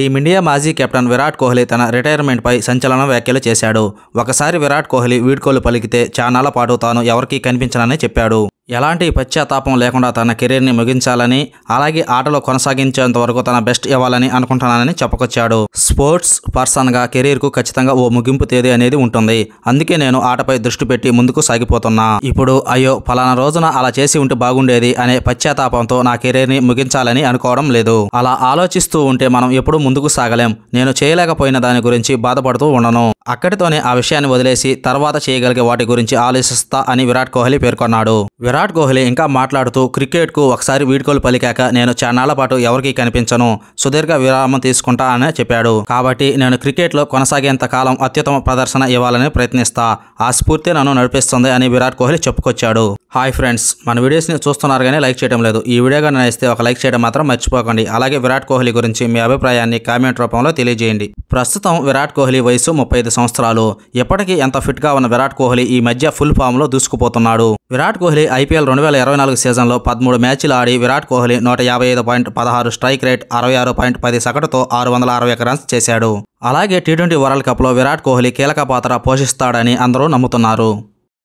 team India మాజీ captain Virat Kohli తన రిటైర్మెంట్పై సంచలన వ్యాఖ్యలు చేశాడు ఒకసారి విరాట్ కోహ్లీ వీడ్కోలు పలికితే చానాల పాటు తాను ఎవరికీ కనిపించనని చెప్పాడు ఎలాంటి పశ్చాత్తాపం లేకుండా తన కెరీర్ని ముగించాలని అలాగే ఆటలో కొనసాగించేంత వరకు తన బెస్ట్ ఇవ్వాలని అనుకుంటున్నానని చెప్పుకొచ్చాడు స్పోర్ట్స్ పర్సన్గా కెరీర్కు ఖచ్చితంగా ఓ ముగింపు తేదీ అనేది ఉంటుంది అందుకే నేను ఆటపై దృష్టి పెట్టి ముందుకు సాగిపోతున్నా ఇప్పుడు అయ్యో ఫలానా రోజున అలా చేసి ఉంటే బాగుండేది అనే పశ్చాత్తాపంతో నా కెరీర్ని ముగించాలని అనుకోవడం లేదు అలా ఆలోచిస్తూ ఉంటే మనం ఎప్పుడూ ముందుకు సాగలేం నేను చేయలేకపోయిన దాని గురించి బాధపడుతూ ఉండను అక్కడితోనే ఆ విషయాన్ని వదిలేసి తర్వాత చేయగలిగే వాటి గురించి ఆలోచిస్తా అని విరాట్ కోహ్లీ పేర్కొన్నాడు విరాట్ విరాట్ కోహ్లీ ఇంకా మాట్లాడుతూ క్రికెట్కు ఒకసారి వీడ్కోలు పలికాక నేను చాలా పాటు ఎవరికీ కనిపించను సుదీర్ఘ విరామం తీసుకుంటా అని చెప్పాడు కాబట్టి నేను క్రికెట్లో కొనసాగేంత కాలం అత్యుత్తమ ప్రదర్శన ఇవ్వాలని ప్రయత్నిస్తా ఆ స్ఫూర్తి నన్ను నడిపిస్తుంది అని విరాట్ కోహ్లీ చెప్పుకొచ్చాడు హాయ్ ఫ్రెండ్స్ మన వీడియోస్ని చూస్తున్నారు కానీ లైక్ చేయడం లేదు ఈ వీడియోగా నచ్చితే ఒక లైక్ చేయడం మాత్రం మర్చిపోకండి అలాగే విరాట్ కోహ్లీ గురించి మీ అభిప్రాయాన్ని కామెంట్ రూపంలో తెలియజేయండి ప్రస్తుతం విరాట్ కోహ్లీ వయసు ముప్పై సంవత్సరాలు ఎప్పటికీ ఎంత ఫిట్గా ఉన్న విరాట్ కోహ్లీ ఈ మధ్య ఫుల్ ఫామ్లో దూసుకుపోతున్నాడు విరాట్ కోహ్లీ ఐపీఎల్ రెండు వేల ఇరవై నాలుగు సీజన్లో పదమూడు మ్యాచ్లు ఆడి విరాట్ కోహ్లీ నూట యాభై ఐదు పాయింట్ పదహారు స్ట్రైక్ రేట్ అరవై ఆరు పాయింట్ పది సగటుతో ఆరు వందల అరవై రన్స్ చేశాడు అలాగే టీ ట్వంటీ వరల్డ్ కప్లో విరాట్ కోహ్లీ కీలక పాత్ర పోషిస్తాడని అందరూ నమ్ముతున్నారు